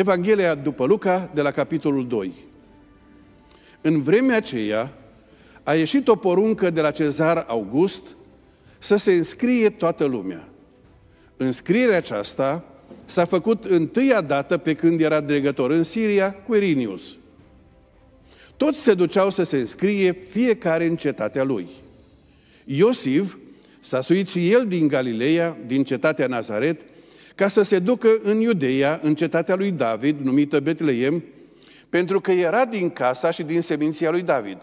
Evanghelia după Luca, de la capitolul 2. În vremea aceea a ieșit o poruncă de la Cezar August să se înscrie toată lumea. Înscrierea aceasta s-a făcut întâia dată pe când era dregător în Siria, Quirinius. Toți se duceau să se înscrie fiecare în cetatea lui. Iosif s-a suit și el din Galileea, din cetatea Nazaret, ca să se ducă în Iudeia, în cetatea lui David, numită Betleem, pentru că era din casa și din seminția lui David,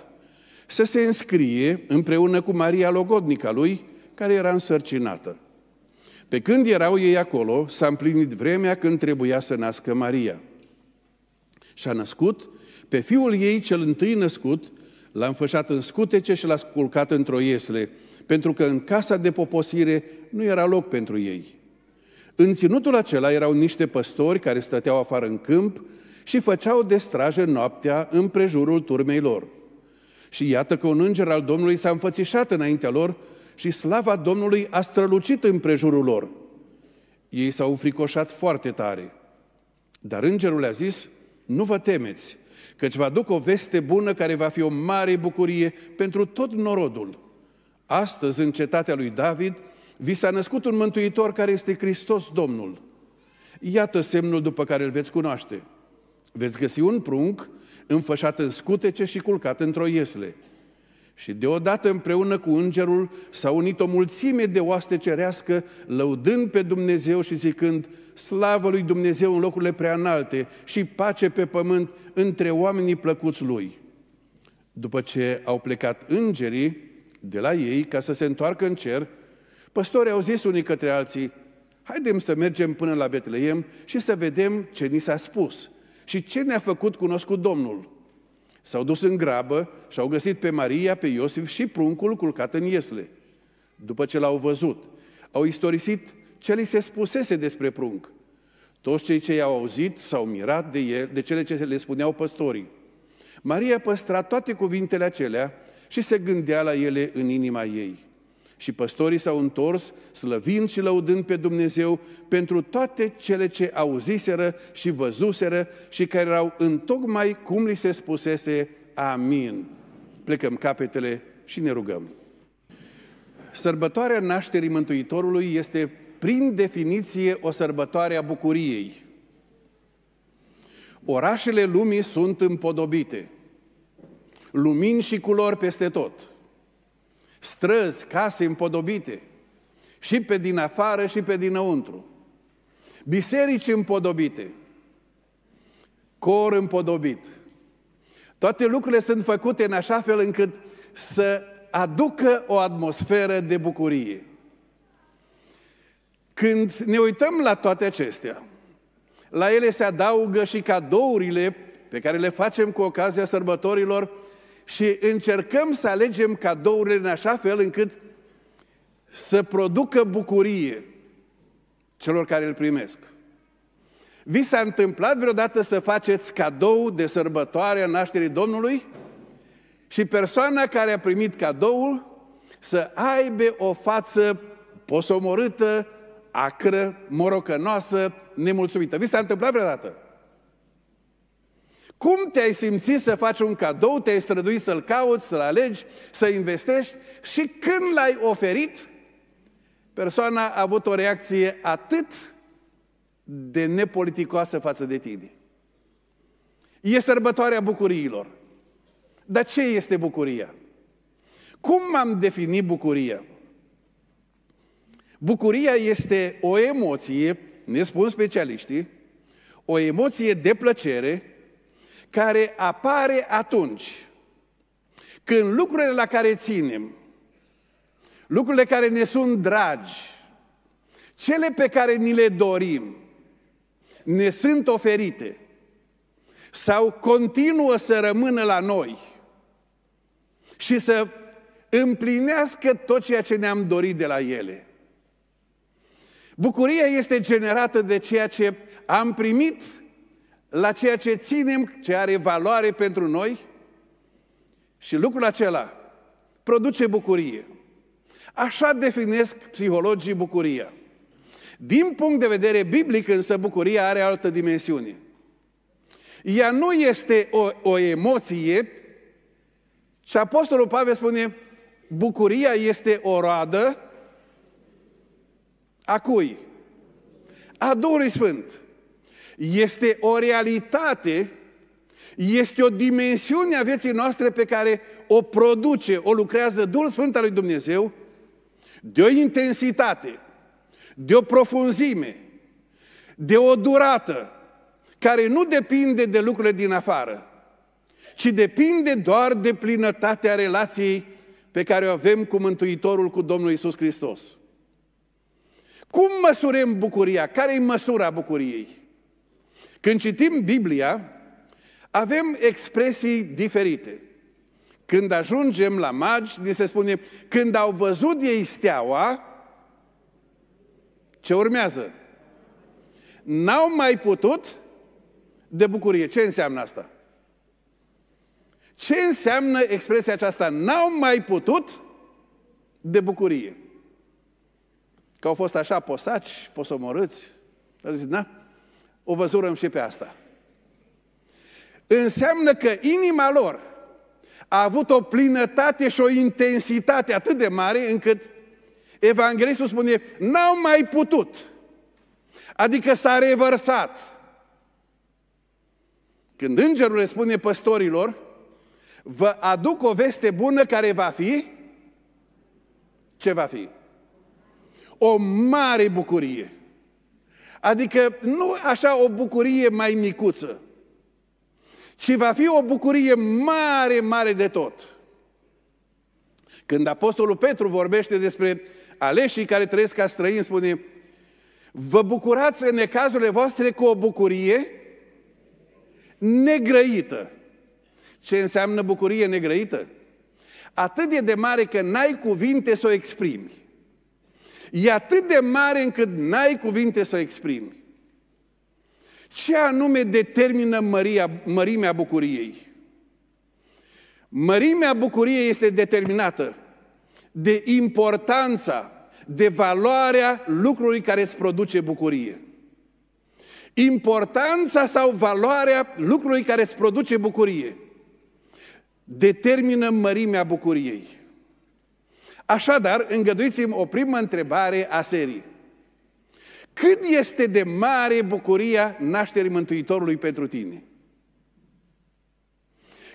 să se înscrie împreună cu Maria Logodnica lui, care era însărcinată. Pe când erau ei acolo, s-a împlinit vremea când trebuia să nască Maria. Și-a născut pe fiul ei cel întâi născut, l-a înfășat în scutece și l-a sculcat într-o iesle, pentru că în casa de poposire nu era loc pentru ei. În ținutul acela erau niște păstori care stăteau afară în câmp și făceau de strajă noaptea împrejurul turmei lor. Și iată că un înger al Domnului s-a înfățișat înaintea lor și slava Domnului a strălucit împrejurul lor. Ei s-au fricoșat foarte tare. Dar îngerul le-a zis, nu vă temeți, căci vă aduc o veste bună care va fi o mare bucurie pentru tot norodul. Astăzi, în cetatea lui David, vi s-a născut un mântuitor care este Hristos Domnul. Iată semnul după care îl veți cunoaște. Veți găsi un prunc înfășat în scutece și culcat într-o iesle. Și deodată împreună cu îngerul s-a unit o mulțime de oaste cerească, lăudând pe Dumnezeu și zicând, slavă lui Dumnezeu în locurile prea înalte și pace pe pământ între oamenii plăcuți lui. După ce au plecat îngerii de la ei ca să se întoarcă în cer, Păstorii au zis unii către alții, haidem să mergem până la Betleem și să vedem ce ni s-a spus și ce ne-a făcut cunoscut Domnul. S-au dus în grabă și au găsit pe Maria, pe Iosif și pruncul culcat în iesle. După ce l-au văzut, au istorisit ce li se spusese despre prunc. Toți cei ce i-au auzit s-au mirat de, el, de cele ce le spuneau păstorii. Maria păstra toate cuvintele acelea și se gândea la ele în inima ei. Și păstorii s-au întors, slăvind și lăudând pe Dumnezeu pentru toate cele ce auziseră și văzuseră și care erau întocmai cum li se spusese Amin. Plecăm capetele și ne rugăm. Sărbătoarea nașterii Mântuitorului este, prin definiție, o sărbătoare a bucuriei. Orașele lumii sunt împodobite. Lumini și culori peste tot – străzi, case împodobite, și pe din afară și pe dinăuntru, biserici împodobite, cor împodobit. Toate lucrurile sunt făcute în așa fel încât să aducă o atmosferă de bucurie. Când ne uităm la toate acestea, la ele se adaugă și cadourile pe care le facem cu ocazia sărbătorilor și încercăm să alegem cadourile în așa fel încât să producă bucurie celor care îl primesc. Vi s-a întâmplat vreodată să faceți cadou de sărbătoare a nașterii Domnului? Și persoana care a primit cadoul să aibă o față posomorâtă, acră, morocănoasă, nemulțumită. Vi s-a întâmplat vreodată? Cum te-ai simțit să faci un cadou, te-ai străduit să-l cauți, să-l alegi, să investești și când l-ai oferit, persoana a avut o reacție atât de nepoliticoasă față de tine. E sărbătoarea bucuriilor. Dar ce este bucuria? Cum am definit bucuria? Bucuria este o emoție, ne spun specialiștii, o emoție de plăcere care apare atunci când lucrurile la care ținem, lucrurile care ne sunt dragi, cele pe care ni le dorim, ne sunt oferite sau continuă să rămână la noi și să împlinească tot ceea ce ne-am dorit de la ele. Bucuria este generată de ceea ce am primit la ceea ce ținem, ce are valoare pentru noi și lucrul acela produce bucurie. Așa definesc psihologii bucuria. Din punct de vedere biblic, însă, bucuria are altă dimensiune. Ea nu este o, o emoție și Apostolul Pavel spune, bucuria este o roadă a cui? A Duhului Sfânt este o realitate, este o dimensiune a vieții noastre pe care o produce, o lucrează Duhul Sfânt al lui Dumnezeu, de o intensitate, de o profunzime, de o durată, care nu depinde de lucrurile din afară, ci depinde doar de plinătatea relației pe care o avem cu Mântuitorul, cu Domnul Isus Hristos. Cum măsurăm bucuria? Care e măsura bucuriei? Când citim Biblia, avem expresii diferite. Când ajungem la magi, ni se spune, când au văzut ei steaua, ce urmează? N-au mai putut de bucurie. Ce înseamnă asta? Ce înseamnă expresia aceasta? N-au mai putut de bucurie. Că au fost așa posaci, posomorâți. Dar zic, na, o văzurăm și pe asta. Înseamnă că inima lor a avut o plinătate și o intensitate atât de mare încât Evanghelistul spune, n-au mai putut. Adică s-a revărsat. Când îngerul le spune păstorilor, vă aduc o veste bună care va fi, ce va fi? O mare bucurie. Adică nu așa o bucurie mai micuță, ci va fi o bucurie mare, mare de tot. Când Apostolul Petru vorbește despre aleșii care trăiesc ca străini, spune Vă bucurați în necazurile voastre cu o bucurie negrăită. Ce înseamnă bucurie negrăită? Atât e de mare că n-ai cuvinte să o exprimi e atât de mare încât n-ai cuvinte să exprimi. Ce anume determină măria, mărimea bucuriei? Mărimea bucuriei este determinată de importanța, de valoarea lucrului care îți produce bucurie. Importanța sau valoarea lucrului care îți produce bucurie determină mărimea bucuriei. Așadar, îngăduiți-mi o primă întrebare a serii. Cât este de mare bucuria nașterii Mântuitorului pentru tine?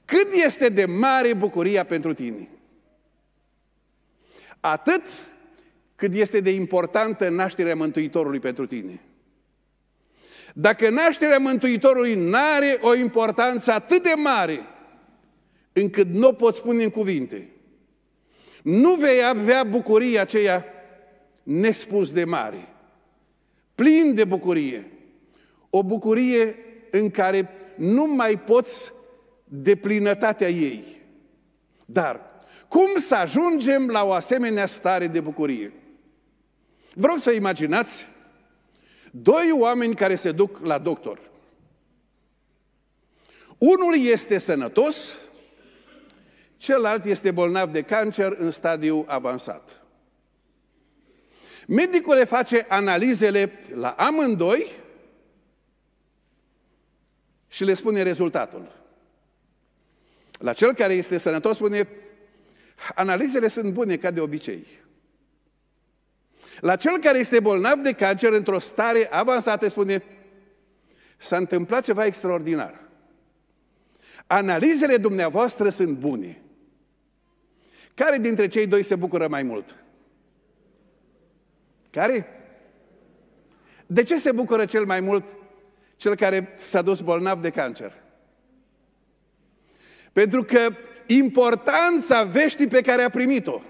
Cât este de mare bucuria pentru tine? Atât cât este de importantă nașterea Mântuitorului pentru tine. Dacă nașterea Mântuitorului nu are o importanță atât de mare, încât nu o pot spune în cuvinte, nu vei avea bucuria aceea nespus de mare, plin de bucurie, o bucurie în care nu mai poți de plinătatea ei. Dar cum să ajungem la o asemenea stare de bucurie? Vreau să imaginați doi oameni care se duc la doctor. Unul este sănătos, celălalt este bolnav de cancer în stadiu avansat. Medicul le face analizele la amândoi și le spune rezultatul. La cel care este sănătos spune, analizele sunt bune ca de obicei. La cel care este bolnav de cancer într-o stare avansată spune, s-a întâmplat ceva extraordinar. Analizele dumneavoastră sunt bune. Care dintre cei doi se bucură mai mult? Care? De ce se bucură cel mai mult cel care s-a dus bolnav de cancer? Pentru că importanța veștii pe care a primit-o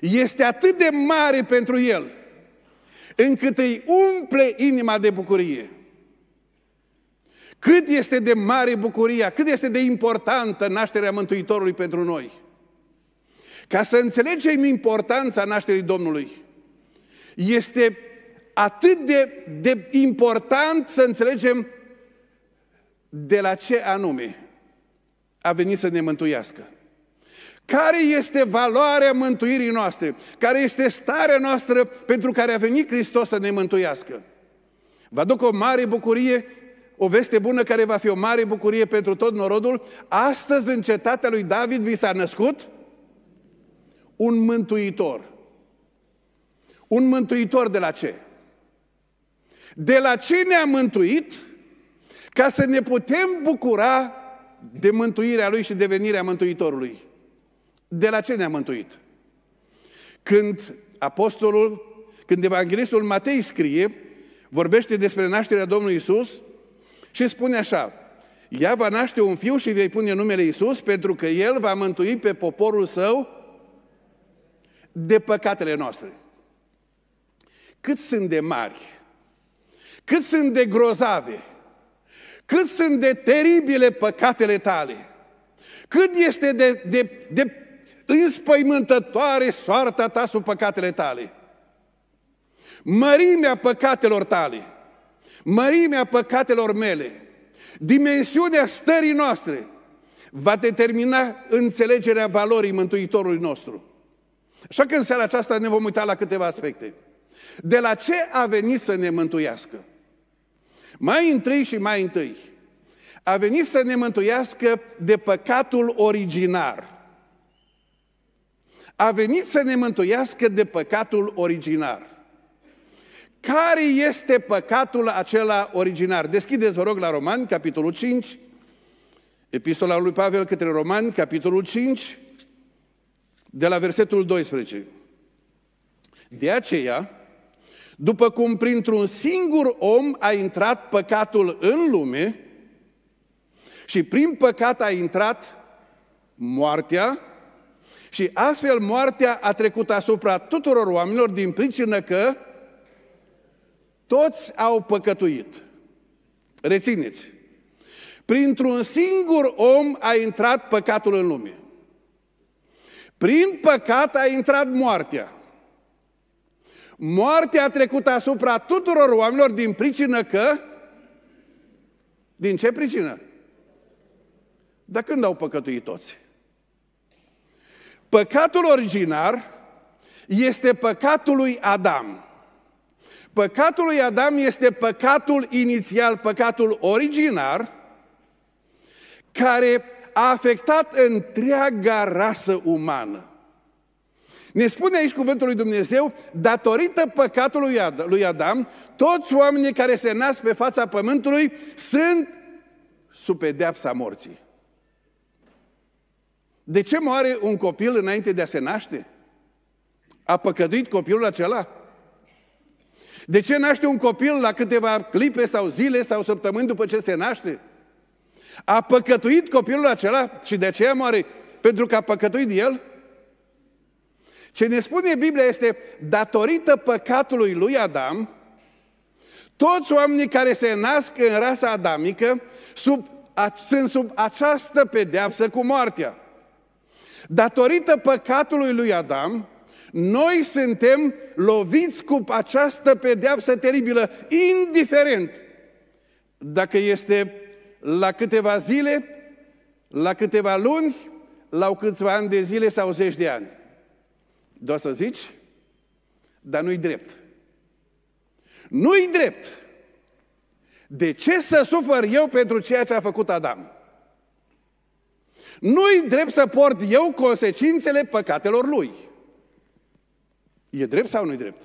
este atât de mare pentru el, încât îi umple inima de bucurie. Cât este de mare bucuria, cât este de importantă nașterea Mântuitorului pentru noi. Ca să înțelegem importanța nașterii Domnului, este atât de, de important să înțelegem de la ce anume a venit să ne mântuiască. Care este valoarea mântuirii noastre? Care este starea noastră pentru care a venit Hristos să ne mântuiască? Vă aduc o mare bucurie, o veste bună care va fi o mare bucurie pentru tot norodul. Astăzi, în cetatea lui David, vi s-a născut un mântuitor. Un mântuitor de la ce? De la ce ne-a mântuit ca să ne putem bucura de mântuirea Lui și devenirea Mântuitorului? De la ce ne-a mântuit? Când apostolul, când evanghelistul Matei scrie, vorbește despre nașterea Domnului Isus și spune așa, ea va naște un fiu și vei pune numele Isus pentru că el va mântui pe poporul său de păcatele noastre. Cât sunt de mari, cât sunt de grozave, cât sunt de teribile păcatele tale, cât este de, de, de înspăimântătoare soarta ta sub păcatele tale. Mărimea păcatelor tale, mărimea păcatelor mele, dimensiunea stării noastre va determina înțelegerea valorii Mântuitorului nostru. Așa că în seara aceasta ne vom uita la câteva aspecte. De la ce a venit să ne mântuiască? Mai întâi și mai întâi, a venit să ne mântuiască de păcatul originar. A venit să ne mântuiască de păcatul originar. Care este păcatul acela originar? Deschideți, vă rog, la Romani, capitolul 5, Epistola lui Pavel către Romani, capitolul 5, de la versetul 12. De aceea, după cum printr-un singur om a intrat păcatul în lume și prin păcat a intrat moartea și astfel moartea a trecut asupra tuturor oamenilor din pricină că toți au păcătuit. Rețineți, printr-un singur om a intrat păcatul în lume. Prin păcat a intrat moartea. Moartea a trecut asupra tuturor oamenilor din pricină că... Din ce pricină? Dar când au păcătuit toți? Păcatul originar este păcatul lui Adam. Păcatul lui Adam este păcatul inițial, păcatul originar, care a afectat întreaga rasă umană. Ne spune aici cuvântul lui Dumnezeu, datorită păcatului lui Adam, toți oamenii care se nasc pe fața pământului sunt sub pedeapsa morții. De ce moare un copil înainte de a se naște? A păcăduit copilul acela? De ce naște un copil la câteva clipe sau zile sau săptămâni după ce se naște? A păcătuit copilul acela și de ce moare? Pentru că a păcătuit el? Ce ne spune Biblia este, datorită păcatului lui Adam, toți oamenii care se nasc în rasa adamică sub, a, sunt sub această pedeapsă cu moartea. Datorită păcatului lui Adam, noi suntem loviți cu această pedeapsă teribilă, indiferent dacă este la câteva zile, la câteva luni, la câțiva ani de zile sau zeci de ani. Doar să zici, dar nu-i drept. Nu-i drept. De ce să sufăr eu pentru ceea ce a făcut Adam? Nu-i drept să port eu consecințele păcatelor lui. E drept sau nu-i drept?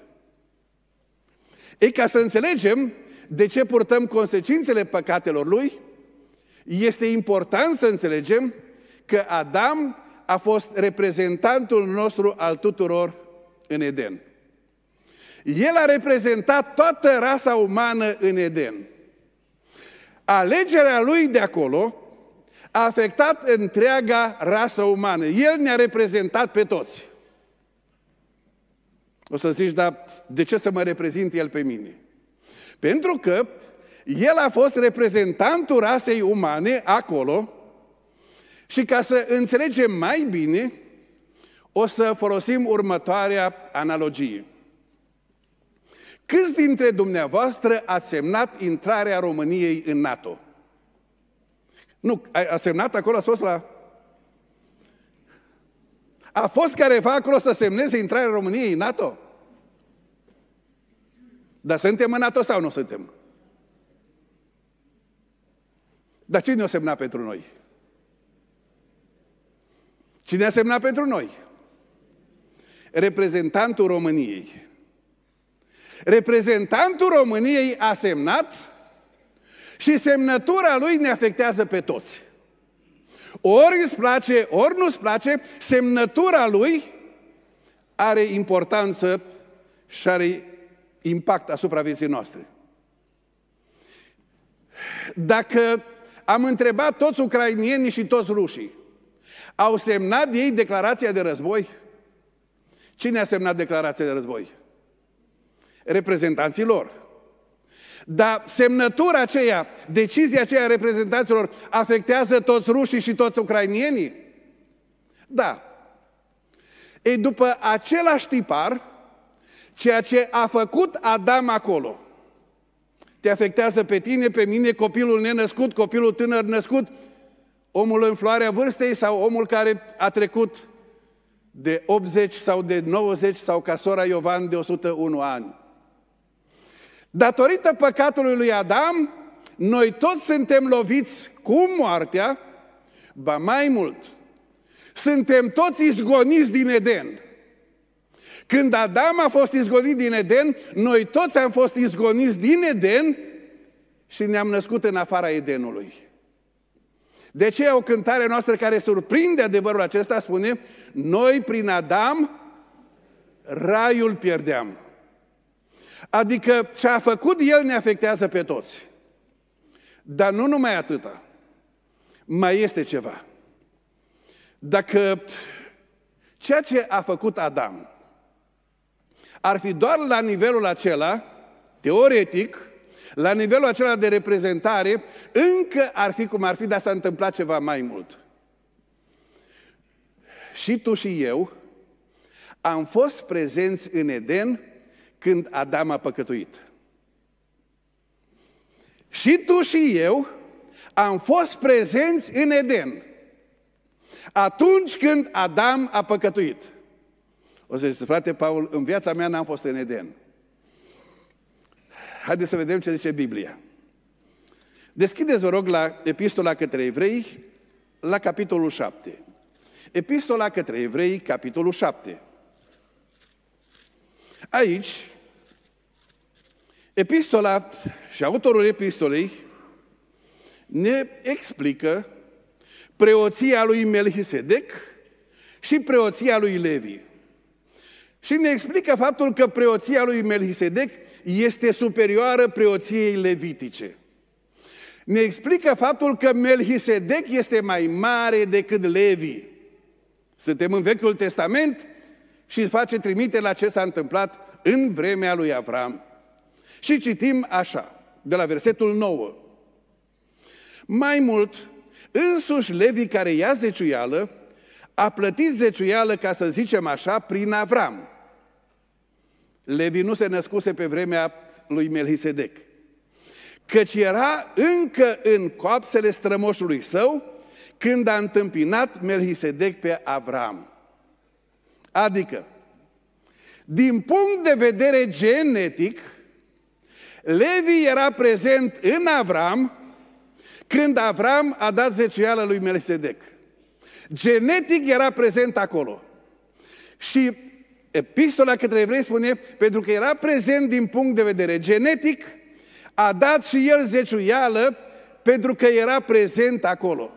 E ca să înțelegem de ce purtăm consecințele păcatelor lui, este important să înțelegem că Adam a fost reprezentantul nostru al tuturor în Eden. El a reprezentat toată rasa umană în Eden. Alegerea lui de acolo a afectat întreaga rasă umană. El ne-a reprezentat pe toți. O să zici, dar de ce să mă reprezint el pe mine? Pentru că el a fost reprezentantul rasei umane acolo și ca să înțelegem mai bine, o să folosim următoarea analogie. Câți dintre dumneavoastră a semnat intrarea României în NATO? Nu, a semnat acolo, a fost la... A fost careva acolo să semneze intrarea României în NATO? Dar suntem în NATO sau nu suntem? Dar cine o semna pentru noi? Cine a semnat pentru noi? Reprezentantul României. Reprezentantul României a semnat și semnătura lui ne afectează pe toți. Ori îți place, ori nu îți place, semnătura lui are importanță și are impact asupra vieții noastre. Dacă am întrebat toți ucrainienii și toți rușii. Au semnat ei declarația de război? Cine a semnat declarația de război? Reprezentanții lor. Dar semnătura aceea, decizia aceea a reprezentanților, afectează toți rușii și toți ucrainienii? Da. Ei, după același tipar, ceea ce a făcut Adam acolo – te afectează pe tine, pe mine, copilul nenăscut, copilul tânăr născut, omul în floarea vârstei sau omul care a trecut de 80 sau de 90 sau ca sora Iovan de 101 ani. Datorită păcatului lui Adam, noi toți suntem loviți cu moartea, ba mai mult, suntem toți izgoniți din Eden. Când Adam a fost izgonit din Eden, noi toți am fost izgoniți din Eden și ne-am născut în afara Edenului. De ce o cântare noastră care surprinde adevărul acesta spune Noi prin Adam raiul pierdeam. Adică ce a făcut el ne afectează pe toți. Dar nu numai atâta. Mai este ceva. Dacă ceea ce a făcut Adam ar fi doar la nivelul acela, teoretic, la nivelul acela de reprezentare, încă ar fi cum ar fi, dar s-a întâmplat ceva mai mult. Și tu și eu am fost prezenți în Eden când Adam a păcătuit. Și tu și eu am fost prezenți în Eden atunci când Adam a păcătuit. O să zice, frate Paul, în viața mea n-am fost în Eden. Haideți să vedem ce zice Biblia. Deschideți, vă rog, la Epistola către Evrei, la capitolul 7. Epistola către Evrei, capitolul 7. Aici, epistola și autorul epistolei ne explică preoția lui Melchisedec și preoția lui Levi. Și ne explică faptul că preoția lui Melchisedec este superioară preoției levitice. Ne explică faptul că Melchisedec este mai mare decât Levi. Suntem în Vechiul Testament și face trimite la ce s-a întâmplat în vremea lui Avram. Și citim așa, de la versetul 9. Mai mult, însuși Levi care ia zeciuială, a plătit zeciuială, ca să zicem așa, prin Avram. Levi nu se născuse pe vremea lui Melchisedec, căci era încă în coapsele strămoșului său când a întâmpinat Melchisedec pe Avram. Adică, din punct de vedere genetic, Levi era prezent în Avram când Avram a dat zeciuială lui Melchisedec. Genetic era prezent acolo. Și epistola către evrei spune, pentru că era prezent din punct de vedere genetic, a dat și el zeciuială pentru că era prezent acolo.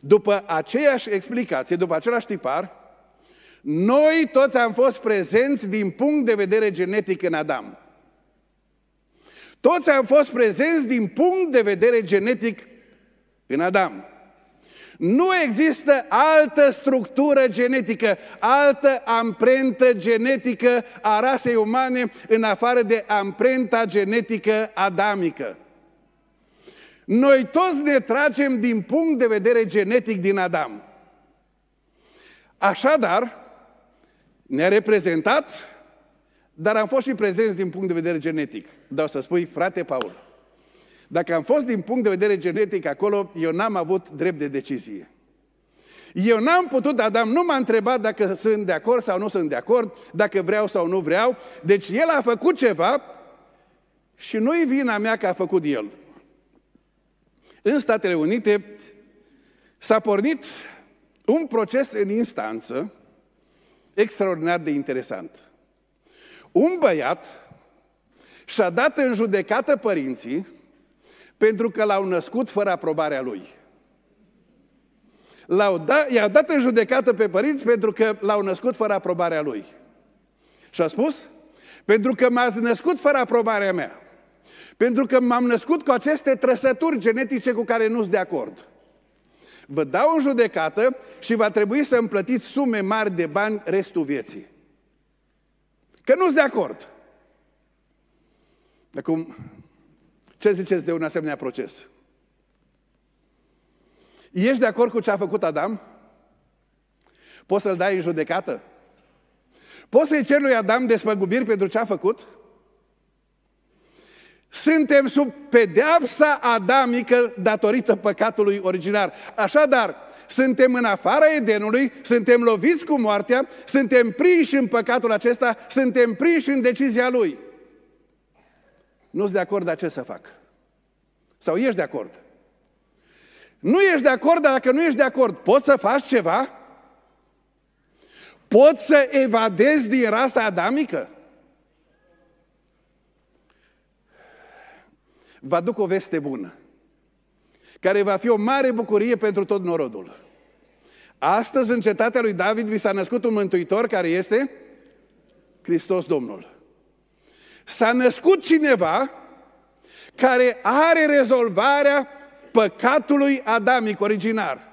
După aceeași explicație, după același tipar, noi toți am fost prezenți din punct de vedere genetic în Adam. Toți am fost prezenți din punct de vedere genetic în Adam. Nu există altă structură genetică, altă amprentă genetică a rasei umane în afară de amprenta genetică adamică. Noi toți ne tragem din punct de vedere genetic din Adam. Așadar, ne-a reprezentat, dar am fost și prezenți din punct de vedere genetic. Dar o să spui, frate Paul, dacă am fost din punct de vedere genetic acolo, eu n-am avut drept de decizie. Eu n-am putut, Adam nu m-a întrebat dacă sunt de acord sau nu sunt de acord, dacă vreau sau nu vreau. Deci el a făcut ceva și nu-i vina mea că a făcut el. În Statele Unite s-a pornit un proces în instanță extraordinar de interesant. Un băiat și-a dat în judecată părinții pentru că l-au născut fără aprobarea lui. L-au da, i-a dat în judecată pe părinți pentru că l-au născut fără aprobarea lui. Și a spus, pentru că m-ați născut fără aprobarea mea. Pentru că m-am născut cu aceste trăsături genetice cu care nu sunt de acord. Vă dau în judecată și va trebui să îmi plătiți sume mari de bani restul vieții. Că nu sunt de acord. Acum, ce ziceți de un asemenea proces? Ești de acord cu ce a făcut Adam? Poți să-l dai în judecată? Poți să-i ceri lui Adam despăgubiri pentru ce a făcut? Suntem sub pedeapsa adamică datorită păcatului originar. Așadar, suntem în afara Edenului, suntem loviți cu moartea, suntem prinși în păcatul acesta, suntem prinși în decizia lui nu sunt de acord, dar ce să fac? Sau ești de acord? Nu ești de acord, dar dacă nu ești de acord, poți să faci ceva? Poți să evadezi din rasa adamică? Vă aduc o veste bună, care va fi o mare bucurie pentru tot norodul. Astăzi, în cetatea lui David, vi s-a născut un mântuitor care este Hristos Domnul. S-a născut cineva care are rezolvarea păcatului adamic originar.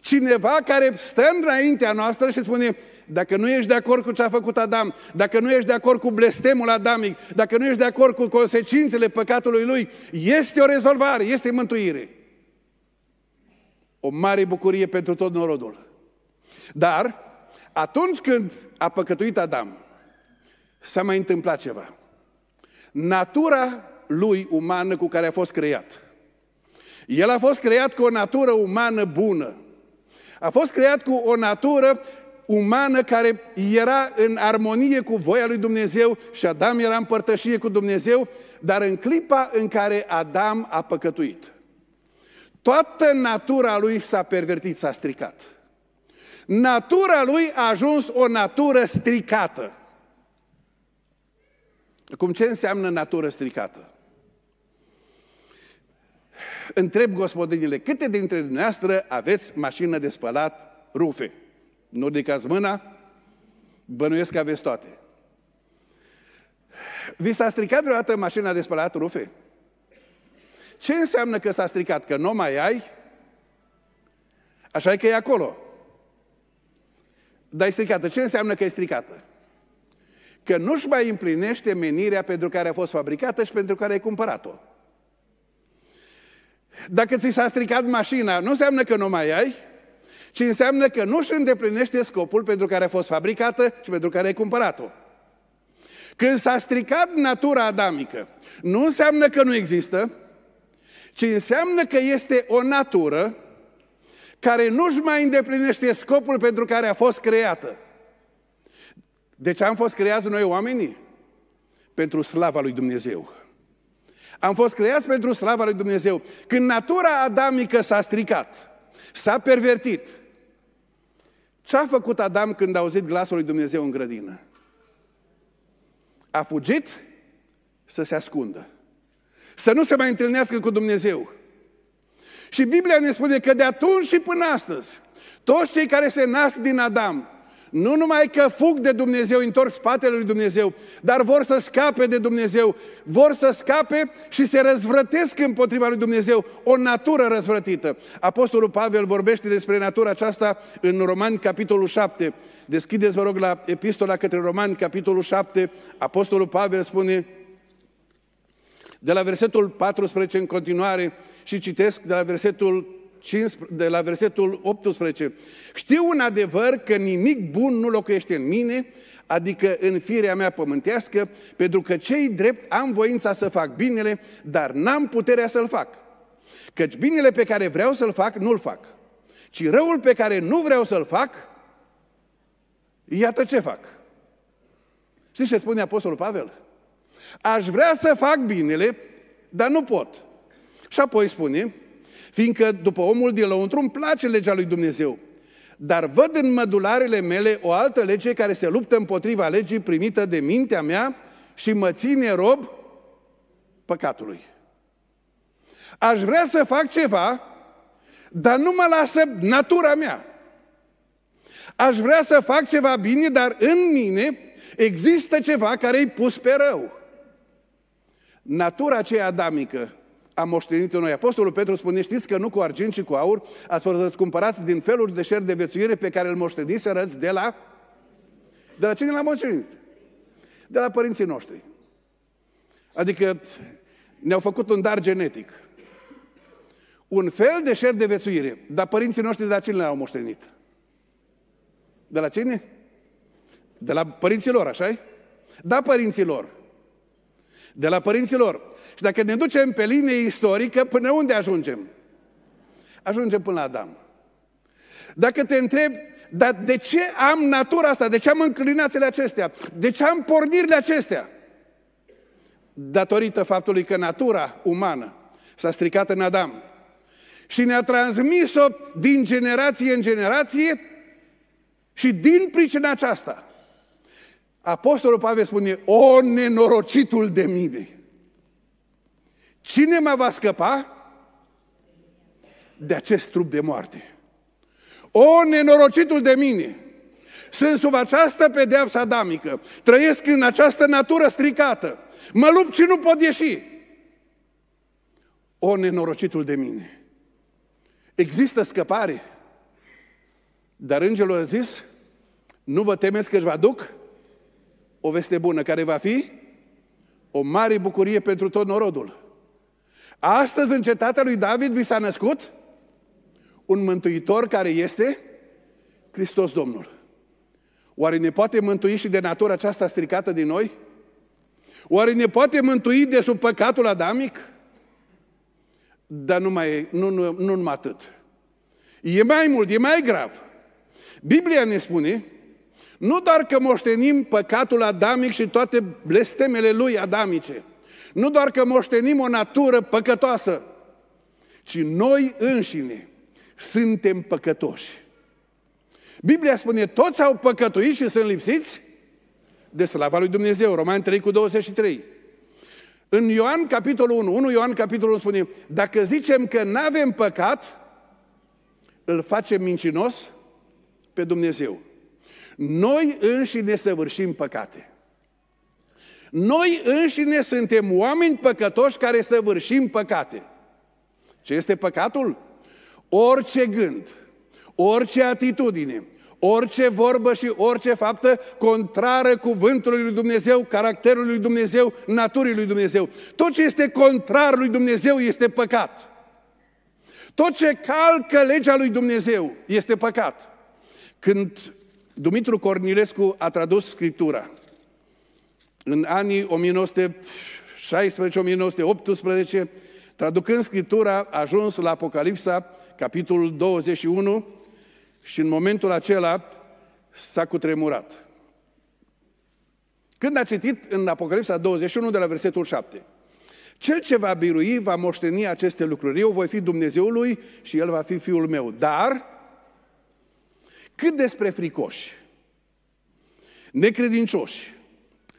Cineva care stă înaintea noastră și spune, dacă nu ești de acord cu ce a făcut Adam, dacă nu ești de acord cu blestemul adamic, dacă nu ești de acord cu consecințele păcatului lui, este o rezolvare, este mântuire. O mare bucurie pentru tot norodul. Dar, atunci când a păcătuit Adam, s-a mai întâmplat ceva natura lui umană cu care a fost creat. El a fost creat cu o natură umană bună. A fost creat cu o natură umană care era în armonie cu voia lui Dumnezeu și Adam era în părtășie cu Dumnezeu, dar în clipa în care Adam a păcătuit, toată natura lui s-a pervertit, s-a stricat. Natura lui a ajuns o natură stricată. Acum, ce înseamnă natură stricată? Întreb gospodinile, câte dintre dumneavoastră aveți mașină de spălat rufe? Nu ridicați mâna, bănuiesc că aveți toate. Vi s-a stricat vreodată mașina de spălat rufe? Ce înseamnă că s-a stricat? Că nu mai ai? Așa e că e acolo. Dar e stricată. Ce înseamnă că e stricată? că nu-și mai împlinește menirea pentru care a fost fabricată și pentru care ai cumpărat-o. Dacă ți s-a stricat mașina, nu înseamnă că nu mai ai, ci înseamnă că nu își îndeplinește scopul pentru care a fost fabricată și pentru care ai cumpărat-o. Când s-a stricat natura adamică, nu înseamnă că nu există, ci înseamnă că este o natură care nu-și mai îndeplinește scopul pentru care a fost creată. De ce am fost creați noi oamenii? Pentru slava lui Dumnezeu. Am fost creați pentru slava lui Dumnezeu. Când natura adamică s-a stricat, s-a pervertit, ce a făcut Adam când a auzit glasul lui Dumnezeu în grădină? A fugit să se ascundă. Să nu se mai întâlnească cu Dumnezeu. Și Biblia ne spune că de atunci și până astăzi, toți cei care se nasc din Adam nu numai că fug de Dumnezeu, întorc spatele lui Dumnezeu, dar vor să scape de Dumnezeu, vor să scape și se răzvrătesc împotriva lui Dumnezeu, o natură răzvrătită. Apostolul Pavel vorbește despre natura aceasta în Romani, capitolul 7. Deschideți, vă rog, la epistola către Romani, capitolul 7. Apostolul Pavel spune, de la versetul 14 în continuare, și citesc de la versetul 15, de la versetul 18. Știu un adevăr că nimic bun nu locuiește în mine, adică în firea mea pământească, pentru că cei drept am voința să fac binele, dar n-am puterea să-l fac. Căci binele pe care vreau să-l fac, nu-l fac. Ci răul pe care nu vreau să-l fac, iată ce fac. Știți ce spune Apostolul Pavel? Aș vrea să fac binele, dar nu pot. Și apoi spune, Fiindcă după omul de lăuntru îmi place legea lui Dumnezeu. Dar văd în mădularele mele o altă lege care se luptă împotriva legii primită de mintea mea și mă ține rob păcatului. Aș vrea să fac ceva, dar nu mă lasă natura mea. Aș vrea să fac ceva bine, dar în mine există ceva care i pus pe rău. Natura aceea adamică am moștenit-o noi. Apostolul Petru spune, știți că nu cu argint și cu aur ați fost răscumpărați din feluri de șer de vețuire pe care îl moșteniserăți de la... De la cine l-am moștenit? De la părinții noștri. Adică ne-au făcut un dar genetic. Un fel de șer de vețuire. Dar părinții noștri de la cine l-au moștenit? De la cine? De la părinții lor, așa -i? Da, părinții lor. De la părinții lor. Și dacă ne ducem pe linie istorică, până unde ajungem? Ajungem până la Adam. Dacă te întreb, dar de ce am natura asta? De ce am înclinațiile acestea? De ce am pornirile acestea? Datorită faptului că natura umană s-a stricat în Adam și ne-a transmis-o din generație în generație și din pricina aceasta. Apostolul Pavel spune, o nenorocitul de mine! Cine mă va scăpa de acest trup de moarte? O, nenorocitul de mine! Sunt sub această pedeapsă adamică, trăiesc în această natură stricată, mă lupt și nu pot ieși. O, nenorocitul de mine! Există scăpare, dar îngerul a zis, nu vă temeți că își vă duc o veste bună, care va fi o mare bucurie pentru tot norodul. Astăzi în cetatea lui David vi s-a născut un mântuitor care este Hristos Domnul. Oare ne poate mântui și de natura aceasta stricată din noi? Oare ne poate mântui de sub păcatul adamic? Dar nu, mai, nu, nu, nu numai atât. E mai mult, e mai grav. Biblia ne spune, nu doar că moștenim păcatul adamic și toate blestemele lui adamice, nu doar că moștenim o natură păcătoasă, ci noi înșine suntem păcătoși. Biblia spune, toți au păcătuit și sunt lipsiți de slava lui Dumnezeu. Romani 3 cu 23. În Ioan capitolul 1, 1 Ioan capitolul 1 spune, dacă zicem că nu avem păcat, îl facem mincinos pe Dumnezeu. Noi înși ne săvârșim păcate. Noi înșine suntem oameni păcătoși care să vârșim păcate. Ce este păcatul? Orice gând, orice atitudine, orice vorbă și orice faptă contrară cuvântului lui Dumnezeu, caracterului lui Dumnezeu, naturii lui Dumnezeu. Tot ce este contrar lui Dumnezeu este păcat. Tot ce calcă legea lui Dumnezeu este păcat. Când Dumitru Cornilescu a tradus Scriptura, în anii 1916-1918, traducând Scriptura, a ajuns la Apocalipsa, capitolul 21, și în momentul acela s-a cutremurat. Când a citit în Apocalipsa 21, de la versetul 7, cel ce va birui va moșteni aceste lucruri. Eu voi fi Dumnezeul lui și el va fi fiul meu. Dar, cât despre fricoși, necredincioși,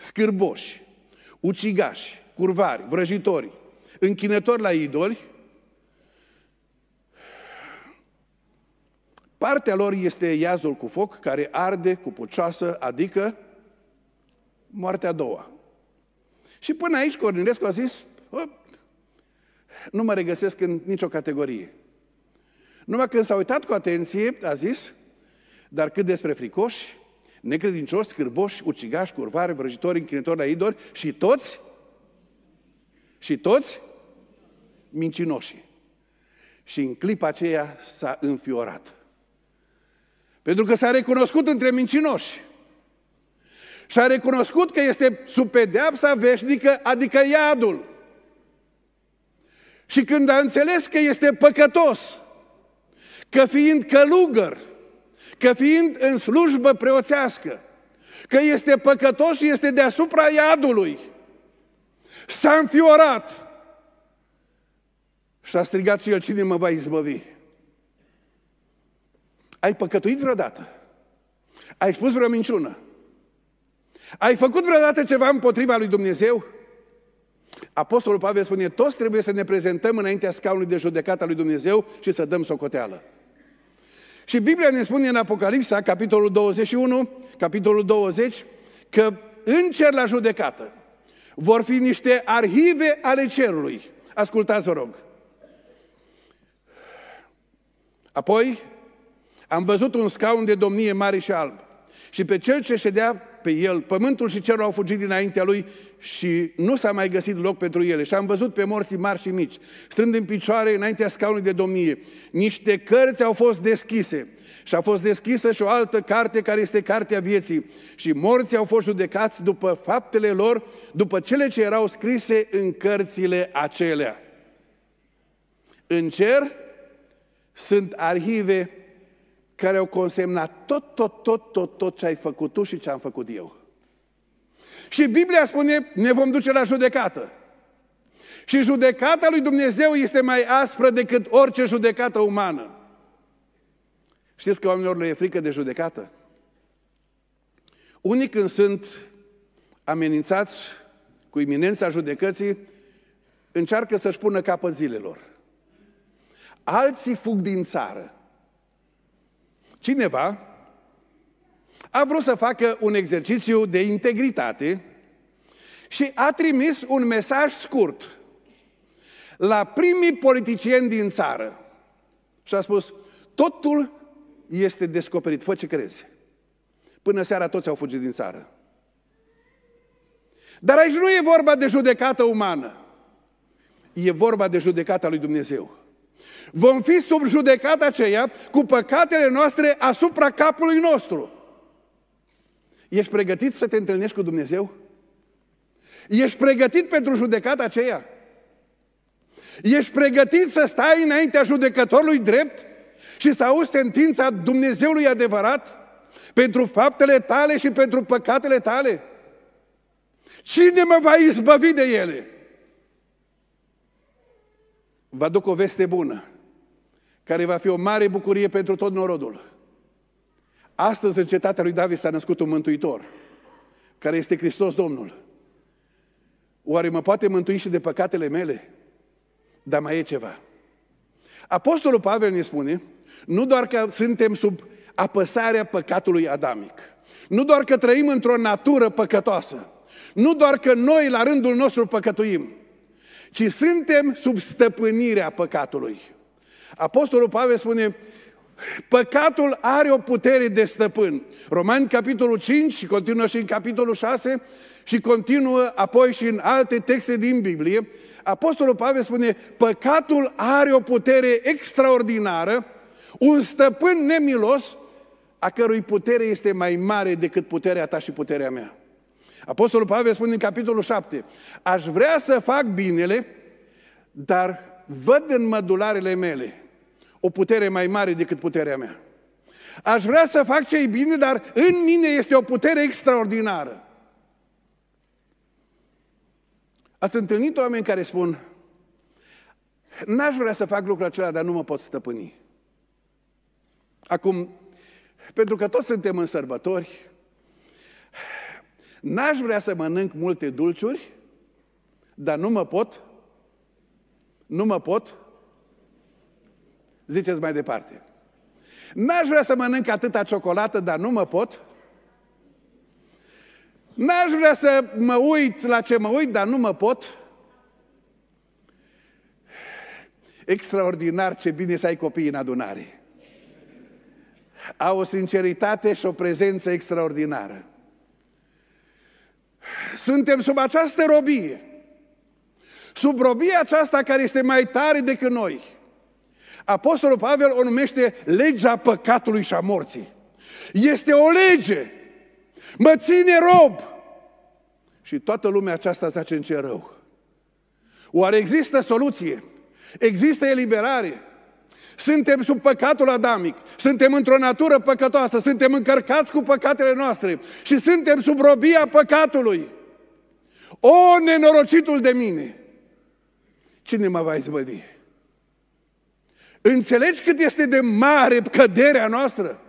scârboși, ucigași, curvari, vrăjitori, închinători la idoli, partea lor este iazul cu foc care arde cu pucioasă, adică moartea a doua. Și până aici Cornilescu a zis, nu mă regăsesc în nicio categorie. Numai când s-a uitat cu atenție, a zis, dar cât despre fricoși, necredincioși, scârboși, ucigași, curvare, vrăjitori, închinători la idori și toți, și toți mincinoși. Și în clipa aceea s-a înfiorat. Pentru că s-a recunoscut între mincinoși. Și a recunoscut că este sub pedeapsa veșnică, adică iadul. Și când a înțeles că este păcătos, că fiind călugăr, că fiind în slujbă preoțească, că este păcătos și este deasupra iadului, s-a înfiorat și a strigat și el, cine mă va izbăvi? Ai păcătuit vreodată? Ai spus vreo minciună? Ai făcut vreodată ceva împotriva lui Dumnezeu? Apostolul Pavel spune, toți trebuie să ne prezentăm înaintea scaunului de judecată a lui Dumnezeu și să dăm socoteală. Și Biblia ne spune în Apocalipsa, capitolul 21, capitolul 20, că în cer la judecată vor fi niște arhive ale cerului. Ascultați, vă rog. Apoi am văzut un scaun de domnie mare și alb și pe cel ce ședea pe el, pământul și cerul au fugit dinaintea lui și nu s-a mai găsit loc pentru ele. Și am văzut pe morții mari și mici, strând în picioare înaintea scaunului de domnie. Niște cărți au fost deschise și a fost deschisă și o altă carte care este Cartea Vieții. Și morții au fost judecați după faptele lor, după cele ce erau scrise în cărțile acelea. În cer sunt arhive care au consemnat tot, tot, tot, tot, tot ce ai făcut tu și ce am făcut eu. Și Biblia spune, ne vom duce la judecată. Și judecata lui Dumnezeu este mai aspră decât orice judecată umană. Știți că oamenilor le e frică de judecată? Unii când sunt amenințați cu iminența judecății, încearcă să-și pună capăt zilelor. Alții fug din țară. Cineva a vrut să facă un exercițiu de integritate și a trimis un mesaj scurt la primii politicieni din țară. Și a spus, totul este descoperit, fă ce crezi. Până seara toți au fugit din țară. Dar aici nu e vorba de judecată umană. E vorba de judecata lui Dumnezeu. Vom fi sub judecata aceea cu păcatele noastre asupra capului nostru. Ești pregătit să te întâlnești cu Dumnezeu? Ești pregătit pentru judecata aceea? Ești pregătit să stai înaintea judecătorului drept și să auzi sentința Dumnezeului adevărat pentru faptele tale și pentru păcatele tale? Cine mă va izbăvi de ele? Vă duc o veste bună, care va fi o mare bucurie pentru tot norodul. Astăzi în cetatea lui David s-a născut un mântuitor, care este Hristos Domnul. Oare mă poate mântui și de păcatele mele? Dar mai e ceva. Apostolul Pavel ne spune, nu doar că suntem sub apăsarea păcatului adamic, nu doar că trăim într-o natură păcătoasă, nu doar că noi la rândul nostru păcătuim, ci suntem sub stăpânirea păcatului. Apostolul Pavel spune, Păcatul are o putere de stăpân. Romani, capitolul 5, și continuă și în capitolul 6, și continuă apoi și în alte texte din Biblie, Apostolul Pavel spune, păcatul are o putere extraordinară, un stăpân nemilos, a cărui putere este mai mare decât puterea ta și puterea mea. Apostolul Pavel spune în capitolul 7, aș vrea să fac binele, dar văd în mădularele mele o putere mai mare decât puterea mea. Aș vrea să fac ce e bine, dar în mine este o putere extraordinară. Ați întâlnit oameni care spun, n-aș vrea să fac lucrul acela, dar nu mă pot stăpâni. Acum, pentru că toți suntem în sărbători, n-aș vrea să mănânc multe dulciuri, dar nu mă pot, nu mă pot Ziceți mai departe. N-aș vrea să mănânc atâta ciocolată, dar nu mă pot. N-aș vrea să mă uit la ce mă uit, dar nu mă pot. Extraordinar ce bine să ai copii în adunare. Au o sinceritate și o prezență extraordinară. Suntem sub această robie. Sub robia aceasta care este mai tare decât noi. Apostolul Pavel o numește legea păcatului și a morții. Este o lege. Mă ține rob. Și toată lumea aceasta zace în ce rău. Oare există soluție? Există eliberare? Suntem sub păcatul adamic, suntem într-o natură păcătoasă, suntem încărcați cu păcatele noastre și suntem sub robia păcatului. O, nenorocitul de mine! Cine mă va izbăvi? Înțelegi cât este de mare căderea noastră?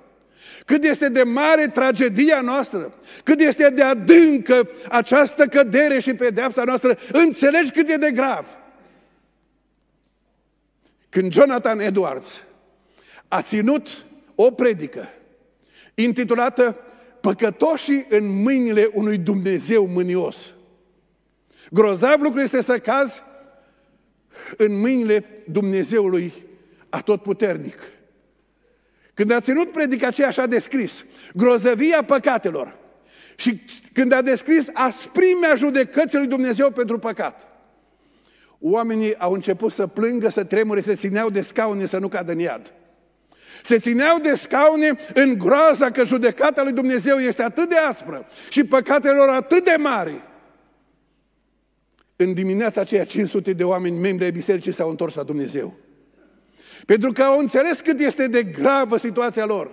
Cât este de mare tragedia noastră? Cât este de adâncă această cădere și pedeapsa noastră? Înțelegi cât e de grav? Când Jonathan Edwards a ținut o predică intitulată Păcătoșii în mâinile unui Dumnezeu mânios. Grozav lucru este să cazi în mâinile Dumnezeului atotputernic. Când a ținut predica aceea așa descris, grozăvia păcatelor, și când a descris asprimea judecății lui Dumnezeu pentru păcat, oamenii au început să plângă, să tremure, să țineau de scaune să nu cadă în iad. Se țineau de scaune în groaza că judecata lui Dumnezeu este atât de aspră și păcatele lor atât de mari. În dimineața aceea, 500 de oameni membri ai bisericii s-au întors la Dumnezeu. Pentru că au înțeles cât este de gravă situația lor.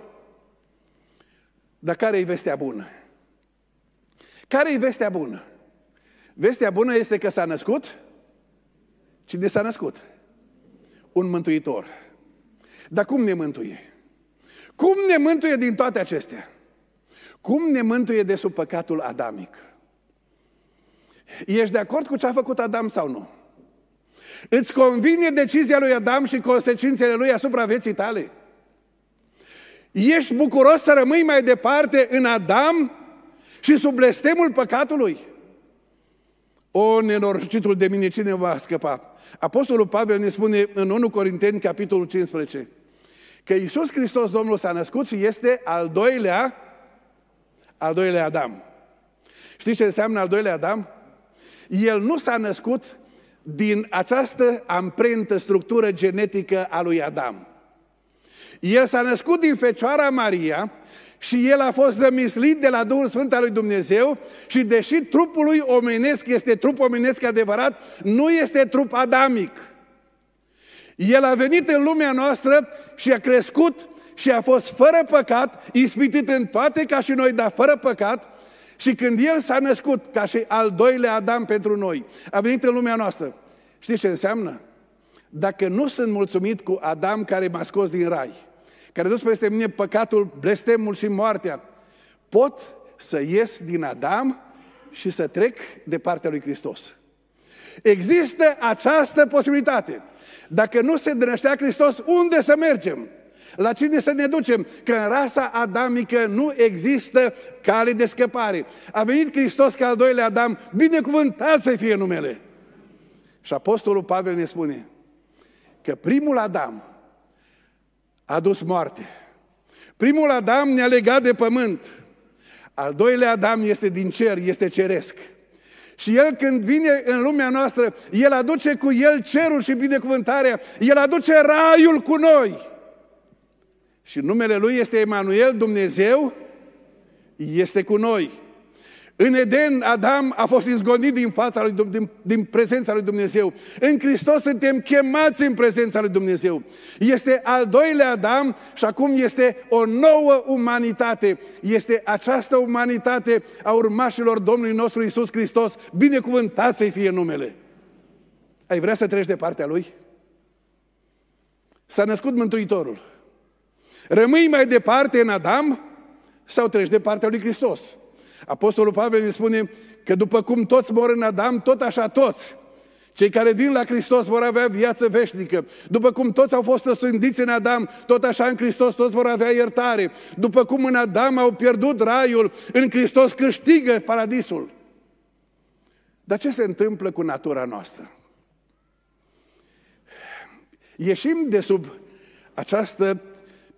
Dar care e vestea bună? Care e vestea bună? Vestea bună este că s-a născut? Cine s-a născut? Un mântuitor. Dar cum ne mântuie? Cum ne mântuie din toate acestea? Cum ne mântuie de sub păcatul adamic? Ești de acord cu ce a făcut Adam sau nu? Îți convine decizia lui Adam și consecințele lui asupra vieții tale? Ești bucuros să rămâi mai departe în Adam și sub blestemul păcatului? O, nenorocitul de mine, cine va scăpa? Apostolul Pavel ne spune în 1 Corinteni, capitolul 15, că Iisus Hristos Domnul s-a născut și este al doilea, al doilea Adam. Știți ce înseamnă al doilea Adam? El nu s-a născut din această amprentă, structură genetică a lui Adam. El s-a născut din Fecioara Maria și el a fost zămislit de la Duhul Sfânt al lui Dumnezeu și deși trupul lui omenesc este trup omenesc adevărat, nu este trup adamic. El a venit în lumea noastră și a crescut și a fost fără păcat, ispitit în toate ca și noi, dar fără păcat, și când El s-a născut ca și al doilea Adam pentru noi, a venit în lumea noastră. Știți ce înseamnă? Dacă nu sunt mulțumit cu Adam care m-a scos din rai, care a dus peste mine păcatul, blestemul și moartea, pot să ies din Adam și să trec de partea lui Hristos. Există această posibilitate. Dacă nu se drăștea Hristos, unde să mergem? La cine să ne ducem? Că în rasa adamică nu există cale de scăpare. A venit Hristos ca al doilea Adam, binecuvântat să fie numele. Și Apostolul Pavel ne spune că primul Adam a dus moarte. Primul Adam ne-a legat de pământ. Al doilea Adam este din cer, este ceresc. Și El când vine în lumea noastră, El aduce cu El cerul și binecuvântarea, El aduce raiul cu noi. Și numele lui este Emanuel, Dumnezeu este cu noi. În Eden, Adam a fost izgonit din, fața lui, din, din prezența lui Dumnezeu. În Hristos suntem chemați în prezența lui Dumnezeu. Este al doilea Adam și acum este o nouă umanitate. Este această umanitate a urmașilor Domnului nostru Isus Hristos. Binecuvântat să-i fie numele. Ai vrea să treci de partea Lui? S-a născut Mântuitorul. Rămâi mai departe în Adam sau treci de partea lui Hristos? Apostolul Pavel ne spune că după cum toți mor în Adam, tot așa toți. Cei care vin la Hristos vor avea viață veșnică. După cum toți au fost răsândiți în Adam, tot așa în Hristos toți vor avea iertare. După cum în Adam au pierdut raiul, în Hristos câștigă paradisul. Dar ce se întâmplă cu natura noastră? Ieșim de sub această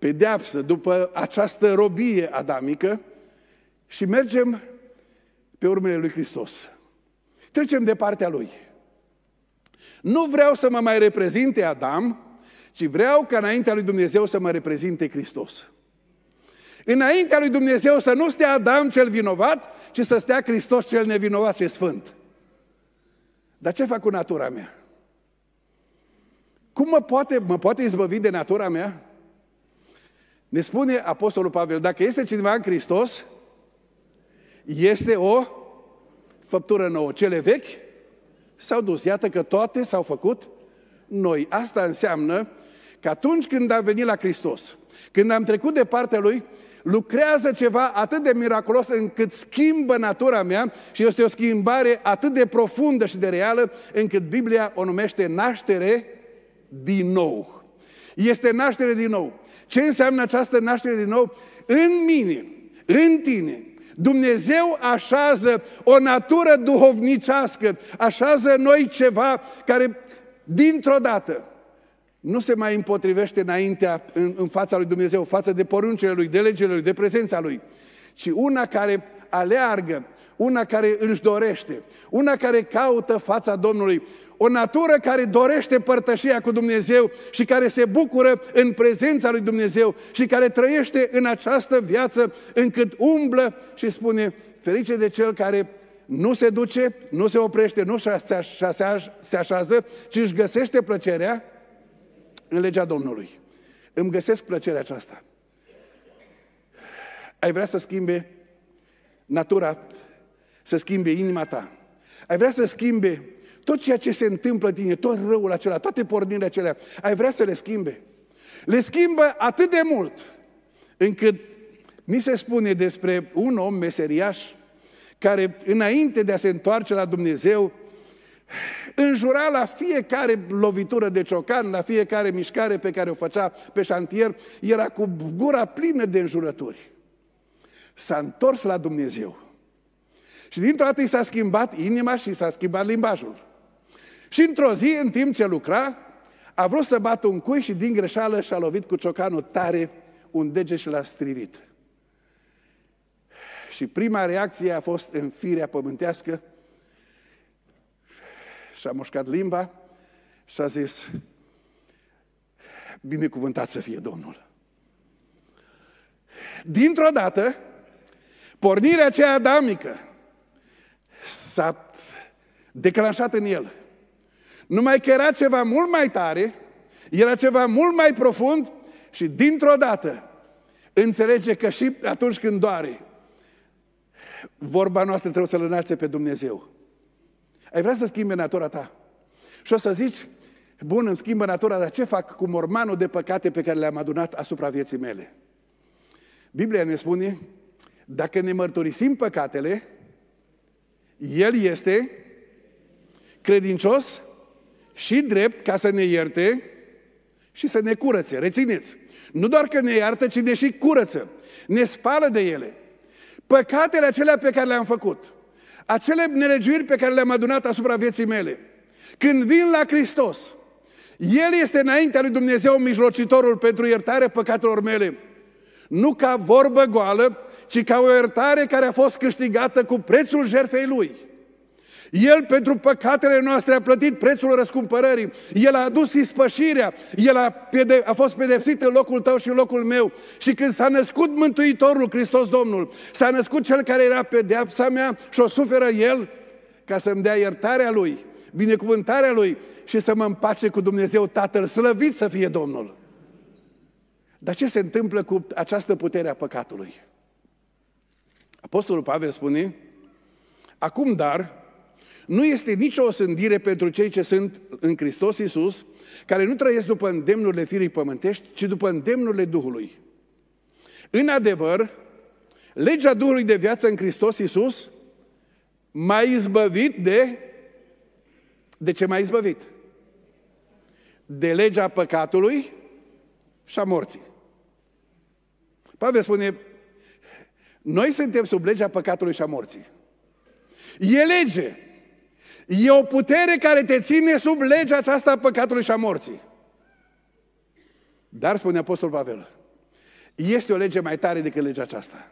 pedeapsă, după această robie adamică și mergem pe urmele lui Hristos. Trecem de partea lui. Nu vreau să mă mai reprezinte Adam, ci vreau ca înaintea lui Dumnezeu să mă reprezinte Hristos. Înaintea lui Dumnezeu să nu stea Adam cel vinovat, ci să stea Hristos cel nevinovat și sfânt. Dar ce fac cu natura mea? Cum mă poate, mă poate izbăvi de natura mea? Ne spune Apostolul Pavel, dacă este cineva în Hristos, este o făptură nouă. Cele vechi s-au dus. Iată că toate s-au făcut noi. Asta înseamnă că atunci când am venit la Hristos, când am trecut de partea Lui, lucrează ceva atât de miraculos încât schimbă natura mea și este o schimbare atât de profundă și de reală încât Biblia o numește naștere din nou. Este naștere din nou. Ce înseamnă această naștere din nou? În mine, în tine, Dumnezeu așează o natură duhovnicească, așează noi ceva care dintr-o dată nu se mai împotrivește înaintea, în, în fața lui Dumnezeu, față de poruncile lui, de legile lui, de prezența lui, ci una care aleargă, una care își dorește, una care caută fața Domnului, o natură care dorește părtășia cu Dumnezeu și care se bucură în prezența lui Dumnezeu și care trăiește în această viață încât umblă și spune, ferice de cel care nu se duce, nu se oprește, nu se așează, ci își găsește plăcerea în legea Domnului. Îmi găsesc plăcerea aceasta. Ai vrea să schimbe natura, să schimbe inima ta. Ai vrea să schimbe tot ceea ce se întâmplă din tine, tot răul acela, toate pornirile acelea, ai vrea să le schimbe. Le schimbă atât de mult, încât ni se spune despre un om meseriaș, care înainte de a se întoarce la Dumnezeu, înjura la fiecare lovitură de ciocan, la fiecare mișcare pe care o făcea pe șantier, era cu gura plină de înjurături. S-a întors la Dumnezeu. Și dintr-o dată i s-a schimbat inima și s-a schimbat limbajul. Și într-o zi, în timp ce lucra, a vrut să bată un cui și din greșeală și-a lovit cu ciocanul tare un dege și l-a strivit. Și prima reacție a fost în firea pământească și-a mușcat limba și a zis, binecuvântat să fie Domnul. Dintr-o dată, pornirea aceea adamică s-a declanșat în el – numai că era ceva mult mai tare, era ceva mult mai profund și dintr-o dată înțelege că și atunci când doare, vorba noastră trebuie să-L înalțe pe Dumnezeu. Ai vrea să schimbe natura ta. Și o să zici, bun, îmi schimbă natura, dar ce fac cu mormanul de păcate pe care le-am adunat asupra vieții mele? Biblia ne spune, dacă ne mărturisim păcatele, El este credincios și drept ca să ne ierte și să ne curățe. Rețineți! Nu doar că ne iartă, ci ne și curăță. Ne spală de ele. Păcatele acelea pe care le-am făcut, acele nelegiuiri pe care le-am adunat asupra vieții mele, când vin la Hristos, El este înaintea lui Dumnezeu mijlocitorul pentru iertarea păcatelor mele. Nu ca vorbă goală, ci ca o iertare care a fost câștigată cu prețul jertfei Lui. El pentru păcatele noastre a plătit prețul răscumpărării. El a adus ispășirea. El a, pede- a fost pedepsit în locul tău și în locul meu. Și când s-a născut Mântuitorul Hristos Domnul, s-a născut Cel care era pedeapsa mea și o suferă El ca să-mi dea iertarea Lui, binecuvântarea Lui și să mă împace cu Dumnezeu Tatăl. Slăvit să fie Domnul! Dar ce se întâmplă cu această putere a păcatului? Apostolul Pavel spune, acum dar, nu este nicio osândire pentru cei ce sunt în Hristos Iisus, care nu trăiesc după îndemnurile firii pământești, ci după îndemnurile Duhului. În adevăr, legea Duhului de viață în Hristos Iisus m-a izbăvit de... De ce m-a izbăvit? De legea păcatului și a morții. Pavel spune, noi suntem sub legea păcatului și a morții. E lege. E o putere care te ține sub legea aceasta a păcatului și a morții. Dar, spune Apostol Pavel, este o lege mai tare decât legea aceasta.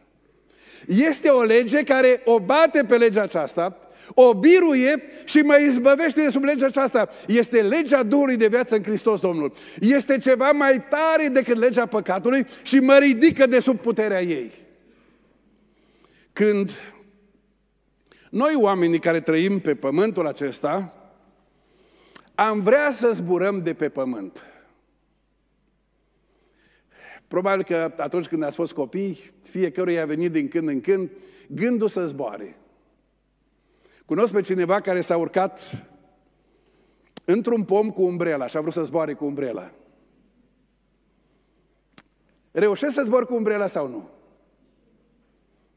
Este o lege care o bate pe legea aceasta, o biruie și mă izbăvește de sub legea aceasta. Este legea Duhului de viață în Hristos Domnul. Este ceva mai tare decât legea păcatului și mă ridică de sub puterea ei. Când noi oamenii care trăim pe pământul acesta, am vrea să zburăm de pe pământ. Probabil că atunci când ați fost copii, i a venit din când în când gândul să zboare. Cunosc pe cineva care s-a urcat într-un pom cu umbrela și a vrut să zboare cu umbrela. Reușesc să zbor cu umbrela sau nu?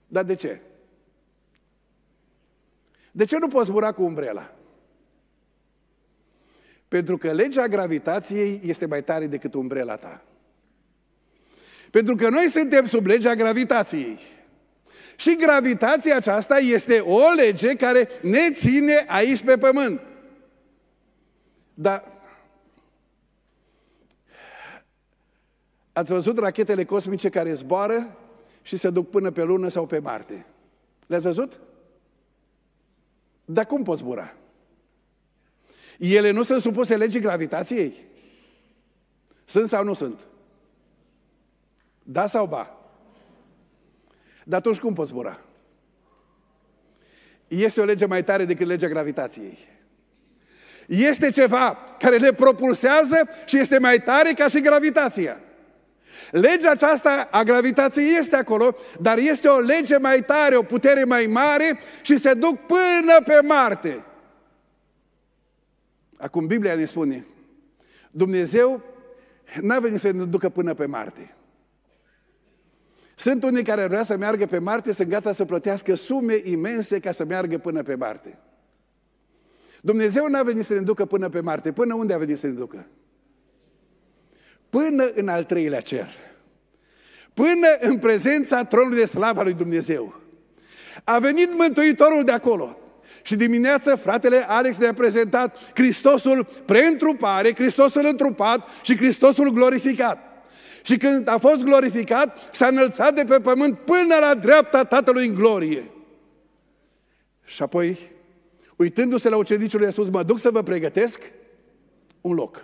Dar de ce? De ce nu poți zbura cu umbrela? Pentru că legea gravitației este mai tare decât umbrela ta. Pentru că noi suntem sub legea gravitației. Și gravitația aceasta este o lege care ne ține aici pe pământ. Dar ați văzut rachetele cosmice care zboară și se duc până pe lună sau pe Marte? Le-ați văzut? Dar cum pot zbura? Ele nu sunt supuse legii gravitației? Sunt sau nu sunt? Da sau ba? Dar atunci cum pot zbura? Este o lege mai tare decât legea gravitației. Este ceva care le propulsează și este mai tare ca și gravitația. Legea aceasta a gravitației este acolo, dar este o lege mai tare, o putere mai mare și se duc până pe Marte. Acum Biblia ne spune, Dumnezeu n-a venit să ne ducă până pe Marte. Sunt unii care vrea să meargă pe Marte, sunt gata să plătească sume imense ca să meargă până pe Marte. Dumnezeu n-a venit să ne ducă până pe Marte. Până unde a venit să ne ducă? până în al treilea cer, până în prezența tronului de slavă lui Dumnezeu. A venit Mântuitorul de acolo, și dimineață fratele Alex ne-a prezentat Hristosul preîntrupare, Hristosul întrupat și Hristosul glorificat. Și când a fost glorificat, s-a înălțat de pe pământ până la dreapta Tatălui în glorie. Și apoi, uitându-se la ucenicul Iisus, mă duc să vă pregătesc un loc.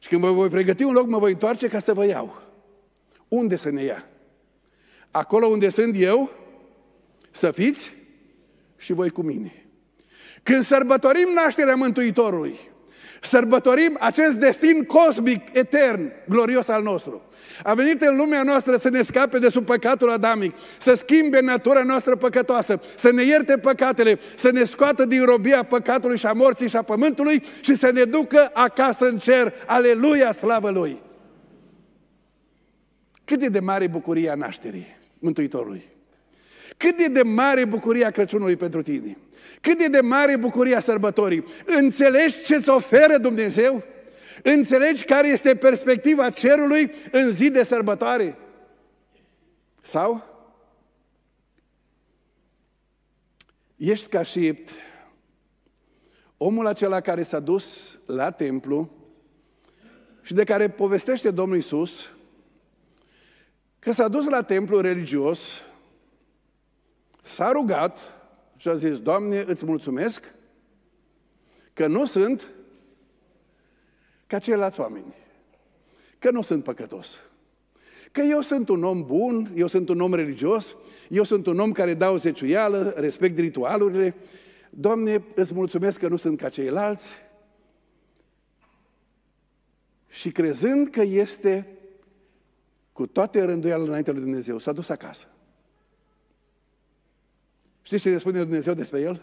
Și când vă voi pregăti un loc, mă voi întoarce ca să vă iau. Unde să ne ia? Acolo unde sunt eu, să fiți și voi cu mine. Când sărbătorim nașterea Mântuitorului, Sărbătorim acest destin cosmic, etern, glorios al nostru. A venit în lumea noastră să ne scape de sub păcatul adamic, să schimbe natura noastră păcătoasă, să ne ierte păcatele, să ne scoată din robia păcatului și a morții și a pământului și să ne ducă acasă în cer. Aleluia, slavă Lui! Cât e de mare bucuria nașterii Mântuitorului! Cât e de mare bucuria Crăciunului pentru tine! Cât e de mare bucuria sărbătorii? Înțelegi ce îți oferă Dumnezeu? Înțelegi care este perspectiva cerului în zi de sărbătoare? Sau? Ești ca și omul acela care s-a dus la templu și de care povestește Domnul Isus că s-a dus la templu religios, s-a rugat și a zis, Doamne, îți mulțumesc că nu sunt ca ceilalți oameni, că nu sunt păcătos, că eu sunt un om bun, eu sunt un om religios, eu sunt un om care dau zeciuială, respect ritualurile, Doamne, îți mulțumesc că nu sunt ca ceilalți și crezând că este cu toate rânduialele înaintea lui Dumnezeu, s-a dus acasă. Știți ce ne spune Dumnezeu despre el?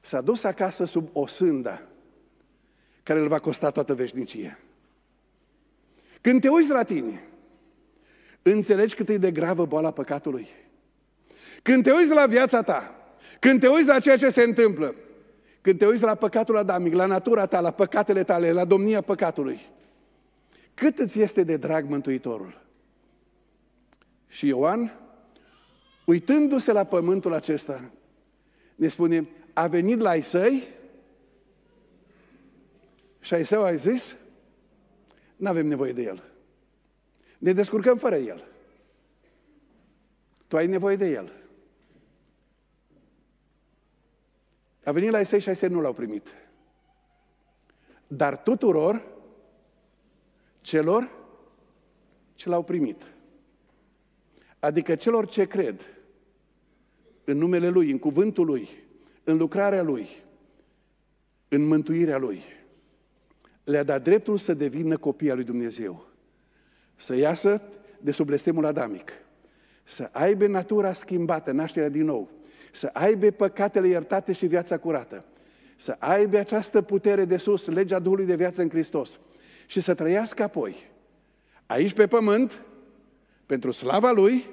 S-a dus acasă sub o sândă care îl va costa toată veșnicia. Când te uiți la tine, înțelegi cât e de gravă boala păcatului. Când te uiți la viața ta, când te uiți la ceea ce se întâmplă, când te uiți la păcatul adamic, la natura ta, la păcatele tale, la domnia păcatului, cât îți este de drag Mântuitorul? Și Ioan Uitându-se la pământul acesta, ne spune, a venit la Isai și Isai a zis, nu avem nevoie de el. Ne descurcăm fără el. Tu ai nevoie de el. A venit la Isai și Isai nu l-au primit. Dar tuturor celor ce l-au primit. Adică celor ce cred în numele Lui, în cuvântul Lui, în lucrarea Lui, în mântuirea Lui. Le-a dat dreptul să devină copii al lui Dumnezeu, să iasă de sub blestemul adamic, să aibă natura schimbată, nașterea din nou, să aibă păcatele iertate și viața curată, să aibă această putere de sus, legea Duhului de viață în Hristos și să trăiască apoi, aici pe pământ, pentru slava Lui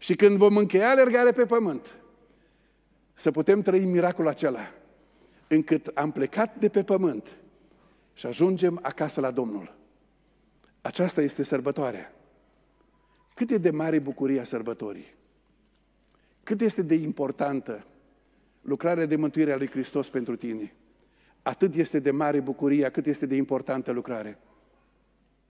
și când vom încheia alergarea pe pământ, să putem trăi miracolul acela, încât am plecat de pe pământ și ajungem acasă la Domnul. Aceasta este sărbătoarea. Cât e de mare bucuria sărbătorii? Cât este de importantă lucrarea de mântuire a lui Hristos pentru tine? Atât este de mare bucuria, cât este de importantă lucrarea.